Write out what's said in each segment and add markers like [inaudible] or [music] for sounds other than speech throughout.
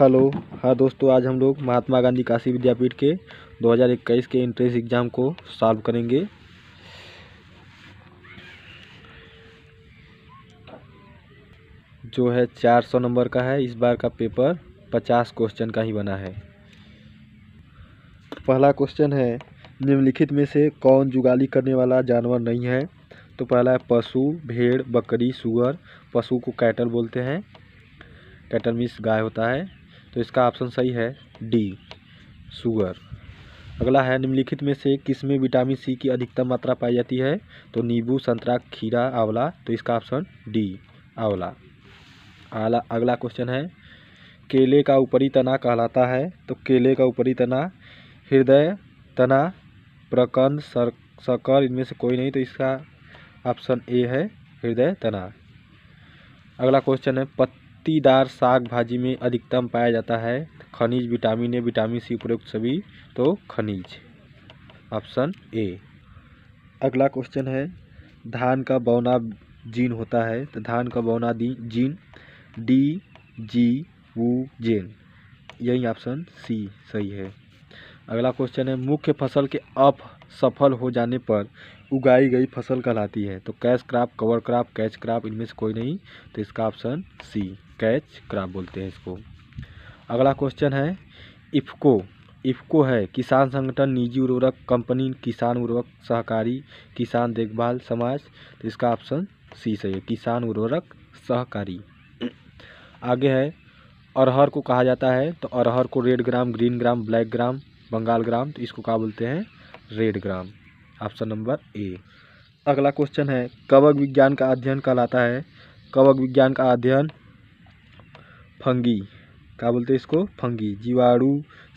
hello हाँ दोस्तों आज हम लोग महात्मा गांधी काशी विद्यापीठ के 2021 के इंट्रेंस एग्ज़ाम को सॉल्व करेंगे जो है 400 नंबर का है इस बार का पेपर 50 क्वेश्चन का ही बना है पहला क्वेश्चन है निम्नलिखित में से कौन जुगाली करने वाला जानवर नहीं है तो पहला है पशु भेड़ बकरी सुअर पशु को कैटल बोलते हैं कैटल मीस गाय होता है तो इसका ऑप्शन सही है डी शुगर अगला है निम्नलिखित में से किस में विटामिन सी की अधिकतम मात्रा पाई जाती है तो नींबू संतरा खीरा आंवला तो इसका ऑप्शन डी आंवला अगला अगला क्वेश्चन है केले का ऊपरी तना कहलाता है तो केले का ऊपरी तना हृदय तना प्रकंद सर सकर इनमें से कोई नहीं तो इसका ऑप्शन ए है हृदय तना अगला क्वेश्चन है पत पत्तीदार साग भाजी में अधिकतम पाया जाता है खनिज विटामिन ए विटामिन सी उपयुक्त सभी तो खनिज ऑप्शन ए अगला क्वेश्चन है धान का बौना जीन होता है तो धान का बौना दी जीन डी जी वू जेन यही ऑप्शन सी सही है अगला क्वेश्चन है मुख्य फसल के अप सफल हो जाने पर उगाई गई फसल कहलाती है तो cash crop cover crop catch crop इनमें से कोई नहीं तो इसका ऑप्शन सी कैच क्रॉप बोलते हैं इसको अगला क्वेश्चन है इफको इफको है किसान संगठन निजी उर्वरक कंपनी किसान उर्वरक सहकारी किसान देखभाल समाज तो इसका ऑप्शन सी सही है किसान उर्वरक सहकारी आगे है अरहर को कहा जाता है तो अरहर को red gram green gram black gram Bengal gram तो इसको क्या बोलते हैं red gram option number A अगला क्वेश्चन है कवक विज्ञान का अध्ययन कहलाता है कवक विज्ञान का अध्ययन फंगी क्या बोलते हैं इसको फंगी जीवाणु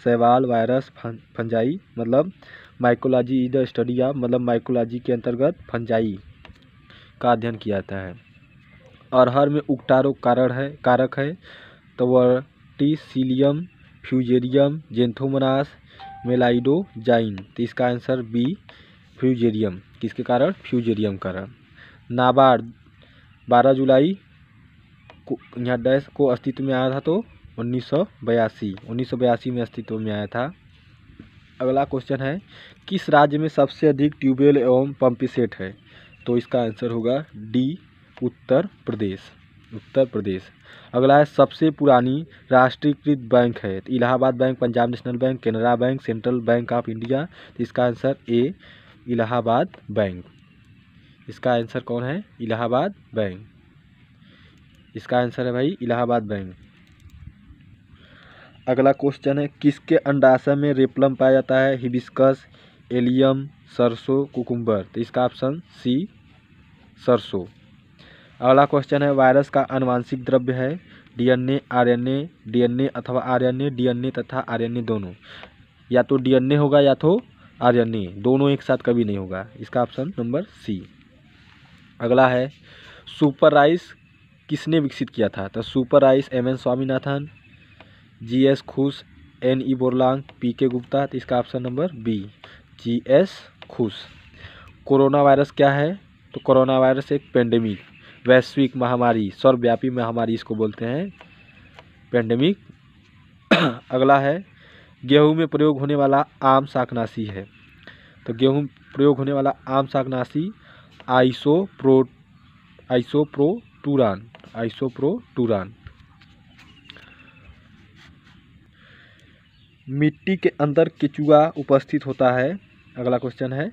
शैवाल वायरस फंजाई मतलब mycology is the study of मतलब माइकोलॉजी के अंतर्गत फंजाई का अध्ययन किया जाता है अरहर में रोग कारण है कारक है तो वह फ्यूजेरियम जेंथोमनास मेलाइडोजाइन तो इसका आंसर बी फ्यूजेरियम किसके कारण फ्यूजेरियम कारण नाबार्ड बारह जुलाई यहाँ डैश को अस्तित्व में आया था तो उन्नीस सौ बयासी उन्नीस सौ बयासी में अस्तित्व में आया था अगला क्वेश्चन है किस राज्य में सबसे अधिक ट्यूबवेल एवं पंप सेट है तो इसका आंसर होगा डी उत्तर प्रदेश उत्तर प्रदेश अगला है सबसे पुरानी राष्ट्रीयकृत बैंक है तो Allahabad bank Punjab national bank Canara bank central bank of India तो इसका आंसर ए इलाहाबाद बैंक इसका आंसर कौन है इलाहाबाद बैंक इसका आंसर है भाई इलाहाबाद बैंक अगला क्वेश्चन है किसके अंडाशय में रेपलम पाया जाता है हिबिस्कस एलियम सरसों कुकुम्बर तो इसका ऑप्शन सी सरसों अगला क्वेश्चन है वायरस का अनुवांशिक द्रव्य है डीएनए आरएनए डीएनए अथवा आरएनए डीएनए तथा आरएनए दोनों या तो डीएनए होगा या तो आरएनए दोनों एक साथ कभी नहीं होगा इसका ऑप्शन नंबर सी अगला है सुपर राइस किसने विकसित किया था तो super rice M N Swaminathan G S Khush N E Borlaug P K Gupta तो इसका option number B G S Khush corona virus क्या है तो कोरोना वायरस एक पेंडेमिक वैश्विक महामारी सर्वव्यापी महामारी इसको बोलते हैं पेंडेमिक [clears throat] अगला है गेहूं में प्रयोग होने वाला आम शाकनाशी है तो गेहूं प्रयोग होने वाला आम शाकनाशी iso pro isoproturon turon मिट्टी के अंदर केचुआ उपस्थित होता है अगला क्वेश्चन है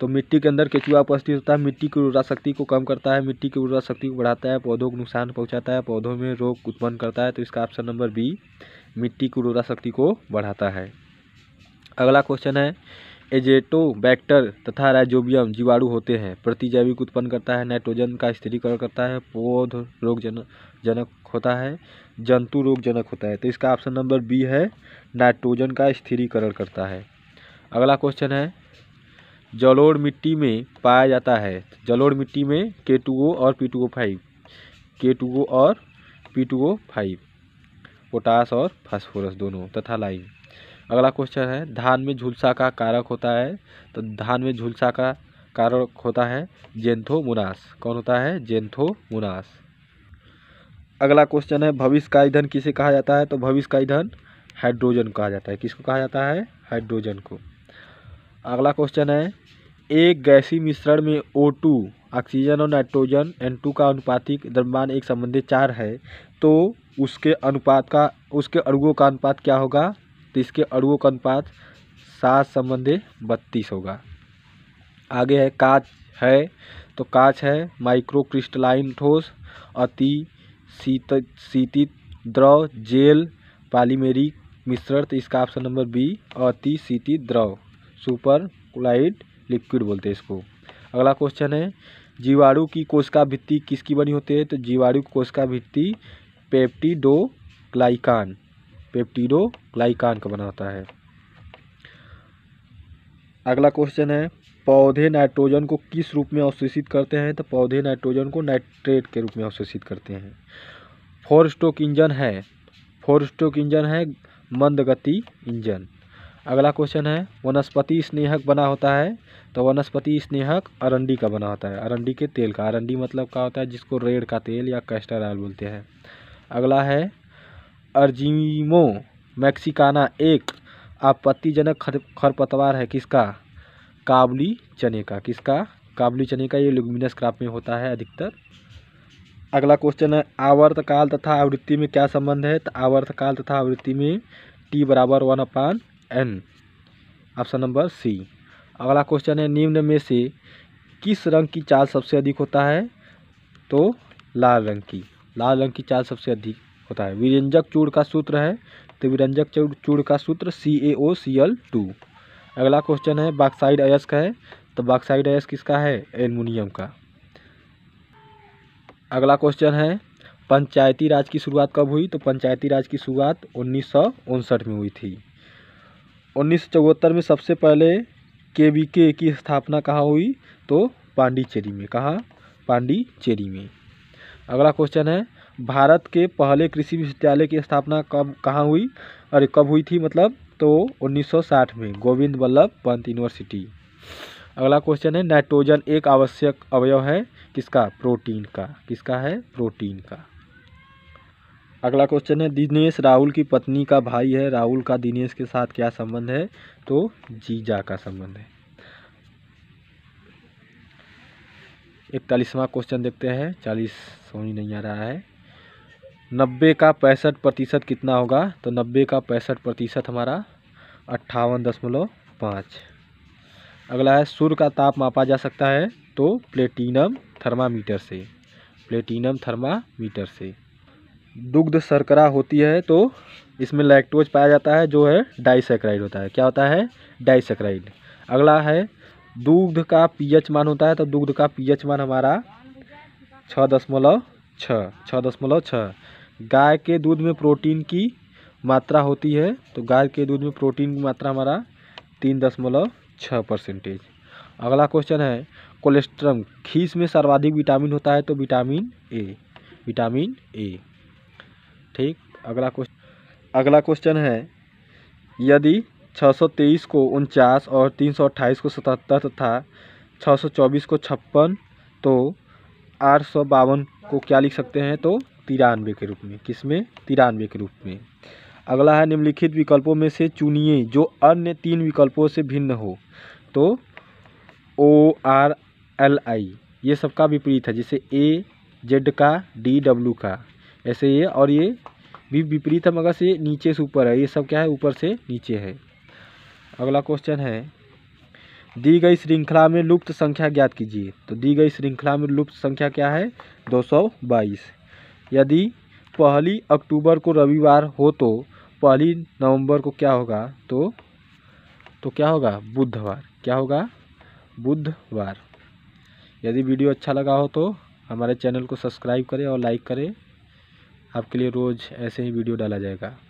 तो मिट्टी के अंदर केचुआ उपस्थित होता है मिट्टी की उर्वरा शक्ति को कम करता है मिट्टी की उर्वरा शक्ति को बढ़ाता है पौधों को नुकसान पहुंचाता है पौधों में रोग उत्पन्न करता है तो इसका ऑप्शन नंबर बी मिट्टी की उर्वरा शक्ति को बढ़ाता है अगला क्वेश्चन है एजेटो बैक्टर तथा राइजोबियम जीवाणु होते हैं प्रतिजैविक उत्पन्न करता है नाइट्रोजन का स्थिरीकरण करता है पौध रोग जन, जनक होता है जंतु रोग जनक होता है तो इसका ऑप्शन नंबर बी है नाइट्रोजन का स्थिरीकरण करता है अगला क्वेश्चन है जलोड़ मिट्टी में पाया जाता है जलोड़ मिट्टी में के और पी फाइव के और पी फाइव पोटास और फास्फोरस दोनों तथा लाइन अगला क्वेश्चन है धान में झुलसा का कारक होता है तो धान में झुलसा का कारक होता है जेंथोमुनास कौन होता है जेंथोमुनास अगला क्वेश्चन है भविष्य का ईंधन किसे कहा जाता है तो भविष्य का ईंधन हाइड्रोजन कहा जाता है किसको कहा जाता है हाइड्रोजन को अगला क्वेश्चन है एक गैसी मिश्रण में ओ टू ऑक्सीजन और नाइट्रोजन एन टू का अनुपातिक द्रव्यमान एक संबंधित चार है तो उसके अनुपात का उसके अड़ुओं का अनुपात क्या होगा तो इसके अड़ुओं का अनुपात सात संबंधी बत्तीस होगा आगे है कांच है तो कांच है माइक्रो क्रिस्टलाइन ठोस अति शीत सीतित द्रव जेल पालीमेरिक मिश्रण तो इसका ऑप्शन नंबर बी अति सीतित द्रव सुपर क्लाइड लिक्विड बोलते हैं इसको अगला क्वेश्चन है जीवाणु की कोशिका भित्ति किसकी बनी होती है तो जीवाणु की कोशिका भित्ति पेप्टिडो ग्लाइकान ग्लाइकान का बनाता है अगला क्वेश्चन है पौधे नाइट्रोजन को किस रूप में अवशोषित करते हैं तो पौधे नाइट्रोजन को नाइट्रेट के रूप में अवशोषित करते हैं फोर स्ट्रोक इंजन है फोर स्ट्रोक इंजन है मंद गति इंजन अगला क्वेश्चन है वनस्पति स्नेहक बना होता है तो वनस्पति स्नेहक अरंडी का बना होता है अरंडी के तेल का अरंडी मतलब क्या होता है जिसको रेड का तेल या कैस्टर ऑयल बोलते हैं अगला है अर्जिमो मैक्सिकाना एक आपत्तिजनक खरपतवार है किसका काबली चने का किसका काबली चने का ये लुगमिनस क्राप में होता है अधिकतर अगला क्वेश्चन है आवर्तकाल तथा आवृत्ति में क्या संबंध है तो आवर्तकाल तथा आवृत्ति में टी बराबर one upon N option number C अगला क्वेश्चन है निम्न में से किस रंग की चाल सबसे अधिक होता है तो लाल रंग की लाल रंग की चाल सबसे अधिक होता है विरंजक चूड़ का सूत्र है तो विरंजक चूड़ चूड़ का सूत्र C A O C L two अगला क्वेश्चन है बाक्साइड अयस्क है तो बाक्साइड अयस्क किसका है एलमिनियम का अगला क्वेश्चन है पंचायती राज की शुरुआत कब हुई तो पंचायती राज की शुरुआत उन्नीस में हुई थी उन्नीस में सबसे पहले के वी के की स्थापना कहाँ हुई तो पांडिचेरी में कहाँ पांडिचेरी में अगला क्वेश्चन है भारत के पहले कृषि विश्वविद्यालय की स्थापना कब कहाँ हुई अरे कब हुई थी मतलब तो 1960 में गोविंद वल्लभ पंत यूनिवर्सिटी अगला क्वेश्चन है नाइट्रोजन एक आवश्यक अवयव है किसका प्रोटीन का किसका है प्रोटीन का अगला क्वेश्चन है दिनेश राहुल की पत्नी का भाई है राहुल का दिनेश के साथ क्या संबंध है तो जीजा का संबंध है इकतालीसवा क्वेश्चन देखते हैं चालीस सोनी नहीं आ रहा है नब्बे का पैंसठ प्रतिशत कितना होगा तो नब्बे का पैंसठ प्रतिशत हमारा अट्ठावन दशमलव पाँच अगला है सूर्य का ताप मापा जा सकता है तो प्लेटिनम थर्मामीटर से प्लेटिनम थर्मामीटर से दुग्ध शर्करा होती है तो इसमें लैक्टोज पाया जाता है जो है डाइसेक्राइड होता है क्या होता है डाइसेक्राइड अगला है दुग्ध का पीएच मान होता है तो दुग्ध का पीएच मान हमारा छः दशमलव छः छः दशमलव छः गाय के दूध में प्रोटीन की मात्रा होती है तो गाय के दूध में प्रोटीन की मात्रा हमारा तीन दशमलव छः परसेंटेज अगला क्वेश्चन है कोलेस्ट्रम खीस में सर्वाधिक विटामिन होता है तो विटामिन ए विटामिन ए ठीक अगला क्वेश्चन अगला क्वेश्चन है यदि 623 को उनचास और 328 को सतहत्तर तथा 624 को छप्पन तो आठ को क्या लिख सकते हैं तो तिरानवे के रूप में किस में तिरानवे के रूप में अगला है निम्नलिखित विकल्पों में से चुनिए जो अन्य तीन विकल्पों से भिन्न हो तो ओ आर एल आई ये सबका विपरीत है जैसे ए जेड का डी डब्ल्यू का ऐसे ये और ये भी विपरीत है मगर से नीचे से ऊपर है ये सब क्या है ऊपर से नीचे है अगला क्वेश्चन है दी गई श्रृंखला में लुप्त संख्या ज्ञात कीजिए तो दी गई श्रृंखला में लुप्त संख्या क्या है 222 यदि पहली अक्टूबर को रविवार हो तो पहली नवंबर को क्या होगा तो तो क्या होगा बुधवार क्या होगा बुधवार यदि वीडियो अच्छा लगा हो तो हमारे चैनल को सब्सक्राइब करें और लाइक करें आपके लिए रोज़ ऐसे ही वीडियो डाला जाएगा